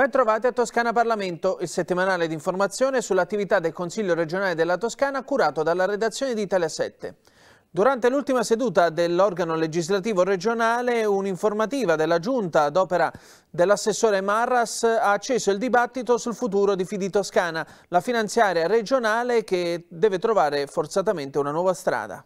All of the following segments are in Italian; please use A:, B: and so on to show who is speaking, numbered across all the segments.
A: Bentrovati a Toscana Parlamento, il settimanale di informazione sull'attività del Consiglio regionale della Toscana curato dalla redazione di Italia 7. Durante l'ultima seduta dell'organo legislativo regionale, un'informativa della Giunta ad opera dell'assessore Marras ha acceso il dibattito sul futuro di Fidi Toscana, la finanziaria regionale che deve trovare forzatamente una nuova strada.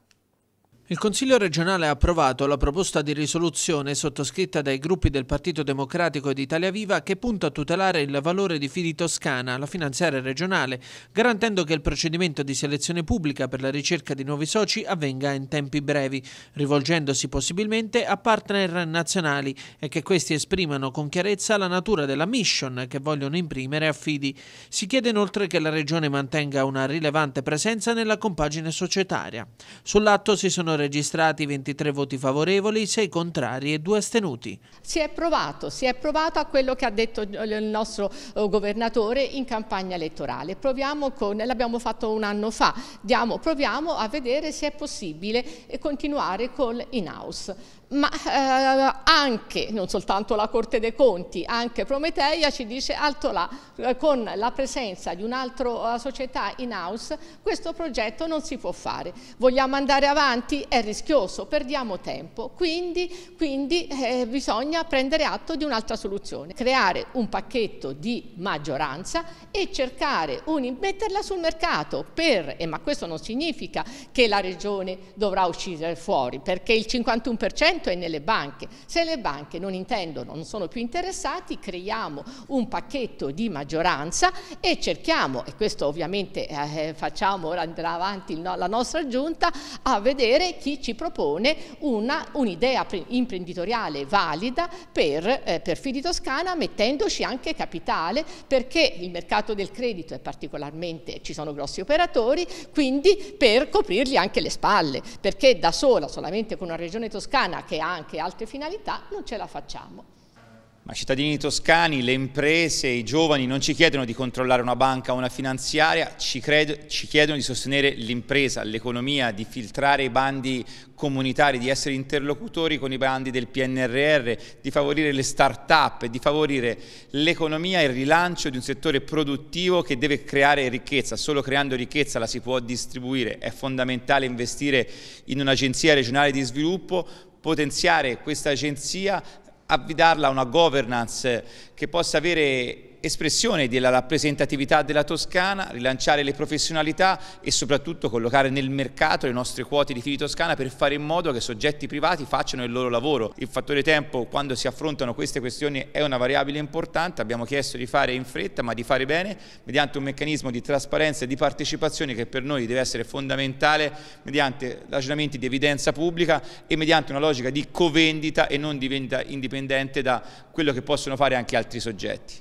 A: Il Consiglio regionale ha approvato la proposta di risoluzione sottoscritta dai gruppi del Partito Democratico e d'Italia Viva che punta a tutelare il valore di Fidi Toscana, la finanziaria regionale, garantendo che il procedimento di selezione pubblica per la ricerca di nuovi soci avvenga in tempi brevi, rivolgendosi possibilmente a partner nazionali e che questi esprimano con chiarezza la natura della mission che vogliono imprimere a Fidi. Si chiede inoltre che la regione mantenga una rilevante presenza nella compagine societaria. Sull'atto si sono registrati 23 voti favorevoli, 6 contrari e 2 astenuti.
B: Si è provato, si è provato a quello che ha detto il nostro eh, governatore in campagna elettorale. Proviamo l'abbiamo fatto un anno fa, Diamo, proviamo a vedere se è possibile eh, continuare con in house ma eh, anche, non soltanto la Corte dei Conti, anche Prometeia ci dice alto là, eh, con la presenza di un'altra eh, società in house questo progetto non si può fare. Vogliamo andare avanti? È rischioso, perdiamo tempo, quindi, quindi eh, bisogna prendere atto di un'altra soluzione, creare un pacchetto di maggioranza e cercare di metterla sul mercato, per, eh, ma questo non significa che la Regione dovrà uscire fuori, perché il 51% intervento è nelle banche. Se le banche non intendono, non sono più interessati, creiamo un pacchetto di maggioranza e cerchiamo, e questo ovviamente eh, eh facciamo, ora andrà avanti no, la nostra giunta, a vedere chi ci propone un'idea un imprenditoriale valida per, eh, per Fidi Toscana mettendoci anche capitale perché il mercato del credito è particolarmente, ci sono grossi operatori, quindi per coprirgli anche le spalle, perché da sola, solamente con una regione toscana che ha anche altre finalità, non ce la facciamo.
C: Ma i cittadini toscani, le imprese, i giovani non ci chiedono di controllare una banca o una finanziaria, ci, credo, ci chiedono di sostenere l'impresa, l'economia, di filtrare i bandi comunitari, di essere interlocutori con i bandi del PNRR, di favorire le start-up, di favorire l'economia e il rilancio di un settore produttivo che deve creare ricchezza. Solo creando ricchezza la si può distribuire. È fondamentale investire in un'agenzia regionale di sviluppo potenziare questa agenzia, avvidarla a una governance che possa avere espressione della rappresentatività della Toscana, rilanciare le professionalità e soprattutto collocare nel mercato le nostre quote di fili Toscana per fare in modo che soggetti privati facciano il loro lavoro. Il fattore tempo quando si affrontano queste questioni è una variabile importante, abbiamo chiesto di fare in fretta ma di fare bene mediante un meccanismo di trasparenza e di partecipazione che per noi deve essere fondamentale mediante ragionamenti di evidenza pubblica e mediante una logica di covendita e non di vendita indipendente da quello che possono fare anche altri soggetti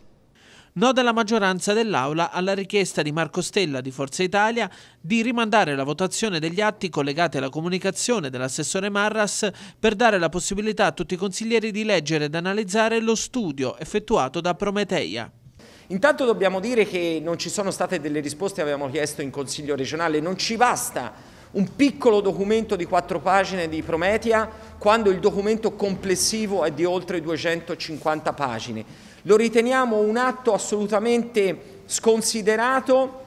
C: no della
A: maggioranza dell'Aula alla richiesta di Marco Stella di Forza Italia di rimandare la votazione degli atti collegati alla comunicazione dell'assessore Marras per dare la possibilità a tutti i
C: consiglieri di leggere ed analizzare lo studio effettuato da Prometeia. Intanto dobbiamo dire che non ci sono state delle risposte che avevamo chiesto in Consiglio regionale, non ci basta un piccolo documento di quattro pagine di Prometia quando il documento complessivo è di oltre 250 pagine. Lo riteniamo un atto assolutamente sconsiderato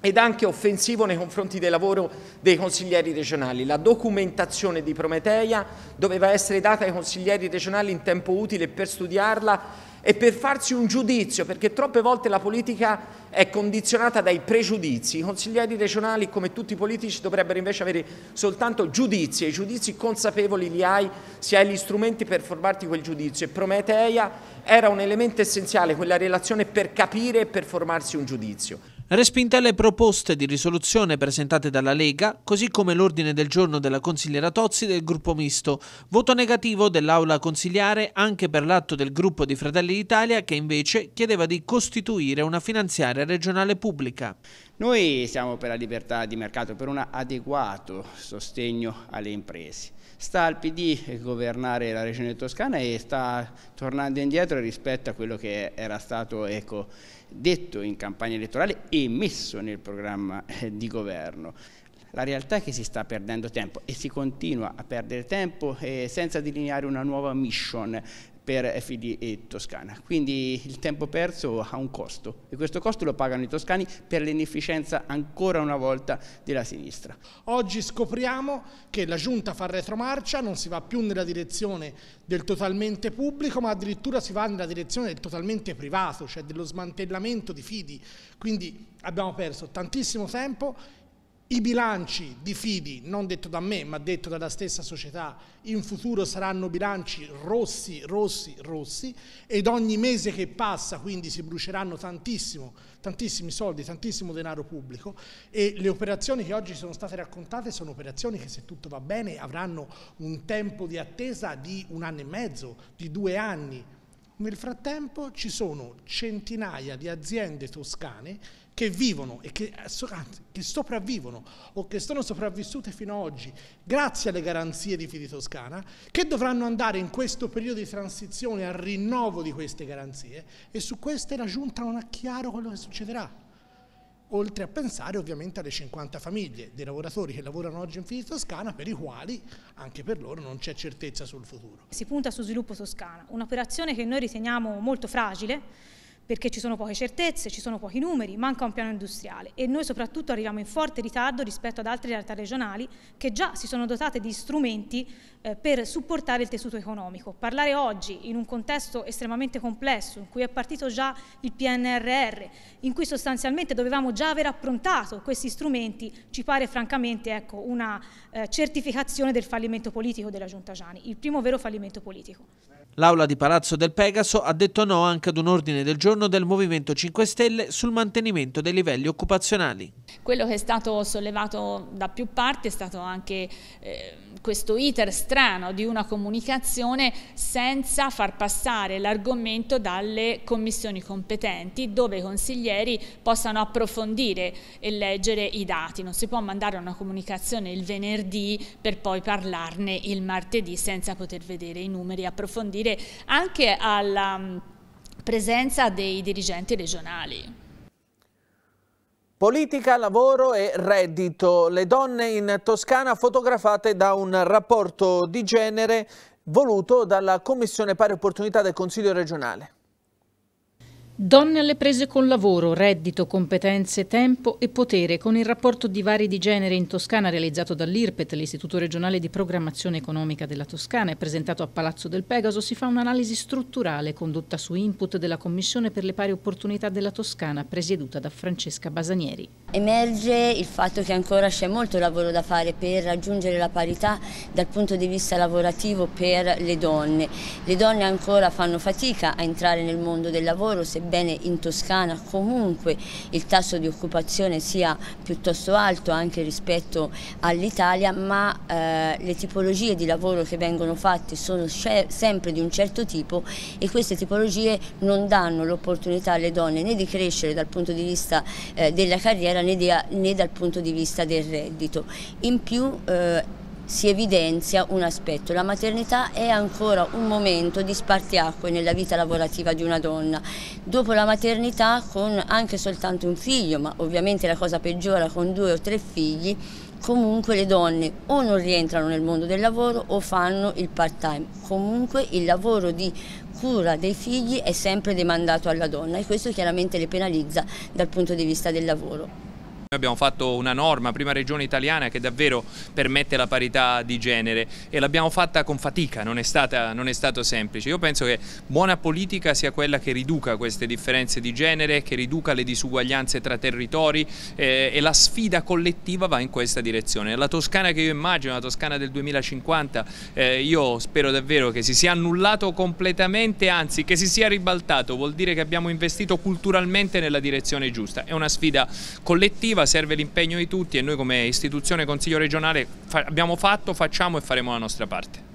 C: ed anche offensivo nei confronti del lavoro dei consiglieri regionali. La documentazione di Prometeia doveva essere data ai consiglieri regionali in tempo utile per studiarla e per farsi un giudizio, perché troppe volte la politica è condizionata dai pregiudizi. I consiglieri regionali, come tutti i politici, dovrebbero invece avere soltanto giudizi e i giudizi consapevoli li hai se hai gli strumenti per formarti quel giudizio. E Prometeia era un elemento essenziale, quella relazione per capire e per formarsi un giudizio.
A: Respinte le proposte di risoluzione presentate dalla Lega, così come l'ordine del giorno della consigliera Tozzi del gruppo misto. Voto negativo dell'aula consigliare anche per l'atto del gruppo di Fratelli d'Italia che invece chiedeva di costituire una
C: finanziaria regionale pubblica. Noi siamo per la libertà di mercato, per un adeguato sostegno alle imprese. Sta al PD governare la regione toscana e sta tornando indietro rispetto a quello che era stato ecco, detto in campagna elettorale e messo nel programma eh, di governo. La realtà è che si sta perdendo tempo e si continua a perdere tempo eh, senza delineare una nuova mission per FD e Toscana. Quindi il tempo perso ha un costo e questo costo lo pagano i toscani per l'inefficienza ancora una volta della sinistra.
D: Oggi scopriamo che la giunta fa retromarcia, non si va più nella direzione del totalmente pubblico ma addirittura si va nella direzione del totalmente privato, cioè dello smantellamento di fidi. Quindi abbiamo perso tantissimo tempo i bilanci di Fidi, non detto da me, ma detto dalla stessa società, in futuro saranno bilanci rossi, rossi, rossi ed ogni mese che passa quindi si bruceranno tantissimo, tantissimi soldi, tantissimo denaro pubblico e le operazioni che oggi sono state raccontate sono operazioni che se tutto va bene avranno un tempo di attesa di un anno e mezzo, di due anni. Nel frattempo ci sono centinaia di aziende toscane che vivono e che, eh, che, sopravvivono o che sono sopravvissute fino ad oggi grazie alle garanzie di Fidi Toscana, che dovranno andare in questo periodo di transizione al rinnovo di queste garanzie e su queste la Giunta non ha chiaro quello che succederà. Oltre a pensare ovviamente alle 50 famiglie dei lavoratori che lavorano oggi in Fidi Toscana, per i quali anche per loro non c'è certezza sul futuro.
E: Si punta su sviluppo Toscana, un'operazione che noi riteniamo molto fragile perché ci sono poche certezze, ci sono pochi numeri, manca un piano industriale e noi soprattutto arriviamo in forte ritardo rispetto ad altre realtà regionali che già si sono dotate di strumenti eh, per supportare il tessuto economico. Parlare oggi in un contesto estremamente complesso in cui è partito già il PNRR, in cui sostanzialmente dovevamo già aver approntato questi strumenti, ci pare francamente ecco, una eh, certificazione del fallimento politico della Giunta Giani, il primo vero fallimento politico.
A: L'aula di Palazzo del Pegaso ha detto no anche ad un ordine del giorno soggiorno del Movimento 5 Stelle sul mantenimento dei livelli occupazionali.
B: Quello che è stato sollevato da più parti è stato anche eh, questo iter strano di una comunicazione senza far passare l'argomento dalle commissioni competenti dove i consiglieri possano approfondire e leggere i dati. Non si può mandare una comunicazione il venerdì per poi parlarne il martedì senza poter vedere i numeri, approfondire anche alla presenza dei dirigenti regionali.
A: Politica, lavoro e reddito. Le donne in Toscana fotografate da un rapporto di genere voluto dalla Commissione Pari Opportunità del Consiglio regionale.
E: Donne alle prese con lavoro, reddito, competenze, tempo e potere, con il rapporto di vari di genere in Toscana realizzato dall'IRPET, l'Istituto regionale di programmazione economica della Toscana e presentato a Palazzo del Pegaso, si fa un'analisi strutturale condotta su input della Commissione per le pari opportunità della Toscana, presieduta da Francesca Basanieri.
F: Emerge il fatto che ancora c'è molto lavoro da fare per raggiungere la parità dal punto di vista lavorativo per le donne. Le donne ancora fanno fatica a entrare nel mondo del lavoro, se sebbene in Toscana comunque il tasso di occupazione sia piuttosto alto anche rispetto all'Italia, ma eh, le tipologie di lavoro che vengono fatte sono sempre di un certo tipo e queste tipologie non danno l'opportunità alle donne né di crescere dal punto di vista eh, della carriera né, di, né, dal punto di vista del reddito. In più eh, si evidenzia un aspetto, la maternità è ancora un momento di spartiacque nella vita lavorativa di una donna. Dopo la maternità con anche soltanto un figlio, ma ovviamente la cosa peggiora con due o tre figli, comunque le donne o non rientrano nel mondo del lavoro o fanno il part time. Comunque il lavoro di cura dei figli è sempre demandato alla donna e questo chiaramente le penalizza dal punto di vista del lavoro.
G: Abbiamo fatto una norma, prima regione italiana, che davvero permette la parità di genere e l'abbiamo fatta con fatica, non è, stata, non è, stato semplice. Io penso che buona politica sia quella che riduca queste differenze di genere, che riduca le disuguaglianze tra territori eh, e la sfida collettiva va in questa direzione. La Toscana che io immagino, la Toscana del 2050, eh, io spero davvero che si sia annullato completamente, anzi che si sia ribaltato, vuol dire che abbiamo investito culturalmente nella direzione giusta. È una sfida collettiva iniziativa, serve l'impegno di tutti e noi come istituzione Consiglio regionale abbiamo fatto, facciamo e faremo la nostra parte.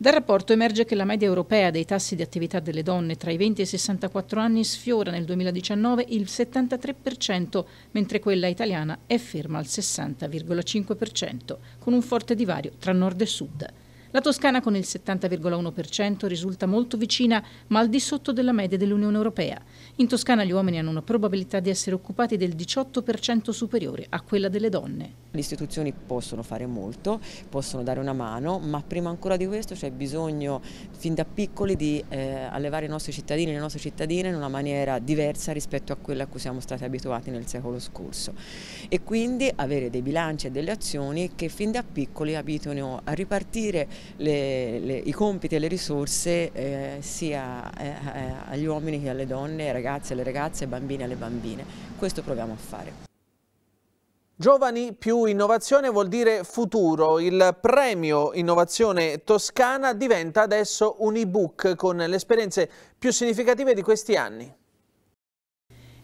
E: Dal rapporto emerge che la media europea dei tassi di attività delle donne tra i 20 e i 64 anni sfiora nel 2019 il 73%, mentre quella italiana è ferma al 60,5%, con un forte divario tra nord e sud. La Toscana con il 70,1% risulta molto vicina, ma al di sotto della media dell'Unione Europea. In Toscana gli uomini hanno una probabilità di essere occupati del 18% superiore a quella delle donne.
B: Le istituzioni possono fare molto, possono dare una mano, ma prima ancora di questo c'è bisogno fin da piccoli di eh, allevare i nostri cittadini e le nostre cittadine in una maniera diversa rispetto a quella a cui siamo stati abituati nel secolo scorso e quindi avere dei bilanci e delle azioni che fin da piccoli abituino a ripartire le, le, i compiti e le risorse eh, sia eh, eh, agli uomini che alle donne, ai ragazzi e alle ragazze, ai bambini e alle bambine. Questo proviamo a fare. Giovani più innovazione vuol dire
A: futuro. Il premio Innovazione Toscana diventa adesso un ebook con le esperienze più significative di questi anni.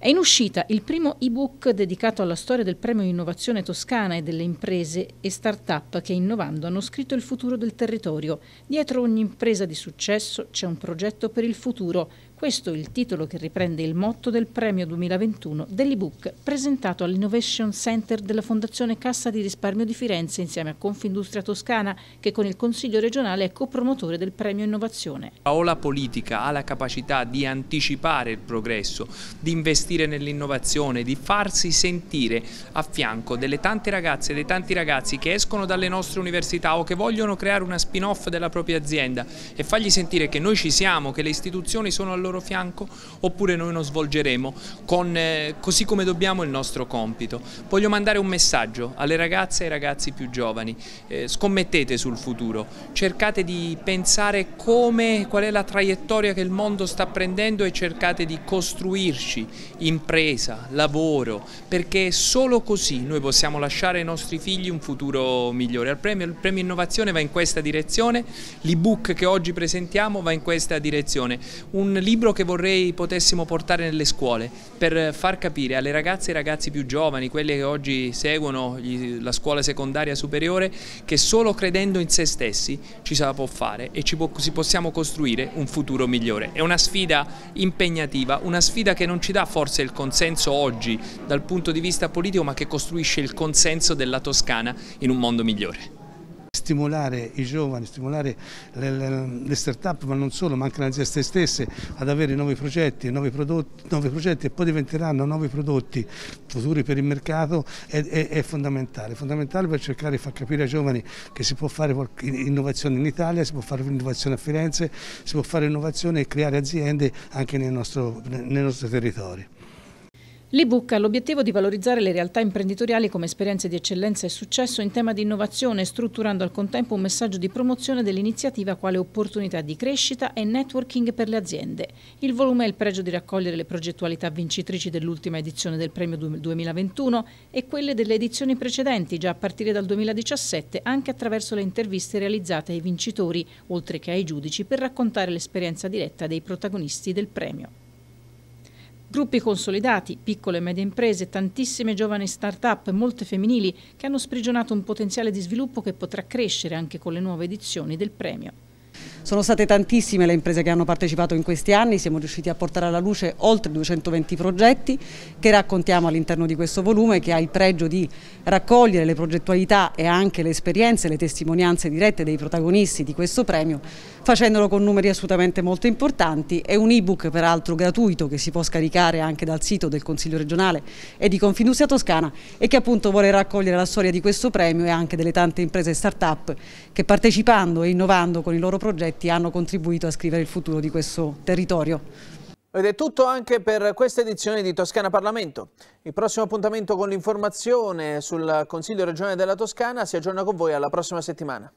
E: È in uscita il primo ebook dedicato alla storia del premio Innovazione Toscana e delle imprese e start-up che innovando hanno scritto il futuro del territorio. Dietro ogni impresa di successo c'è un progetto per il futuro, questo è il titolo che riprende il motto del premio 2021 dell'ebook presentato all'Innovation Center della Fondazione Cassa di Risparmio di Firenze insieme a Confindustria Toscana che con il Consiglio regionale è copromotore del premio Innovazione.
G: O la politica ha la capacità di anticipare il progresso, di investire nell'innovazione, di farsi sentire a fianco delle tante ragazze e dei tanti ragazzi che escono dalle nostre università o che vogliono creare una spin-off della propria azienda e fargli sentire che noi ci siamo, che le istituzioni sono al loro loro fianco oppure noi non svolgeremo con, eh, così come dobbiamo il nostro compito. Voglio mandare un messaggio alle ragazze e ai ragazzi più giovani, eh, scommettete sul futuro, cercate di pensare come, qual è la traiettoria che il mondo sta prendendo e cercate di costruirci impresa, lavoro, perché solo così noi possiamo lasciare ai nostri figli un futuro migliore. Il premio, il premio Innovazione va in questa direzione, l'ebook che oggi presentiamo va in questa direzione. Un libro libro che vorrei potessimo portare nelle scuole per far capire alle ragazze e ai ragazzi più giovani, quelli che oggi seguono la scuola secondaria superiore, che solo credendo in se stessi ci si può fare e ci può, possiamo costruire un futuro migliore. È una sfida impegnativa, una sfida che non ci dà forse il consenso oggi dal punto di vista politico ma che costruisce il consenso della Toscana in un mondo migliore
D: stimolare i giovani, stimolare le, le, le start-up, ma non solo, ma anche le aziende stesse ad avere nuovi progetti, nuovi, prodotti, nuovi progetti e poi diventeranno nuovi prodotti futuri per il mercato è, è, è fondamentale, fondamentale per cercare di far capire ai giovani che si può fare innovazione in Italia, si può fare innovazione a Firenze, si può fare innovazione e creare aziende anche nei, nei nostri territori.
E: L'ebook ha l'obiettivo di valorizzare le realtà imprenditoriali come esperienze di eccellenza e successo in tema di innovazione, strutturando al contempo un messaggio di promozione dell'iniziativa quale opportunità di crescita e networking per le aziende. Il volume ha il pregio di raccogliere le progettualità vincitrici dell'ultima edizione del premio 2021 e quelle delle edizioni precedenti, già a partire dal 2017, anche attraverso le interviste realizzate ai vincitori, oltre che ai giudici, per raccontare l'esperienza diretta dei protagonisti del premio. Gruppi consolidati, piccole e medie imprese, tantissime giovani start-up, molte femminili, che hanno sprigionato un potenziale di sviluppo che potrà crescere anche con le nuove edizioni del premio. Sono state tantissime le imprese che hanno partecipato in questi anni, siamo riusciti a portare alla luce oltre 220 progetti che raccontiamo all'interno di questo volume che ha il pregio di raccogliere le progettualità e anche le esperienze, le testimonianze dirette dei protagonisti di questo premio, facendolo con numeri assolutamente molto importanti. È un ebook peraltro gratuito che si può scaricare anche dal sito del Consiglio regionale e di Confindustria Toscana e che appunto vuole raccogliere la storia di questo premio e anche delle tante imprese e start-up che partecipando e innovando con i loro progetti progetti hanno contribuito a scrivere il futuro di questo territorio.
A: Ed è tutto anche per questa edizione di Toscana Parlamento. Il prossimo appuntamento con l'informazione sul Consiglio Regionale della Toscana si aggiorna con voi alla prossima settimana.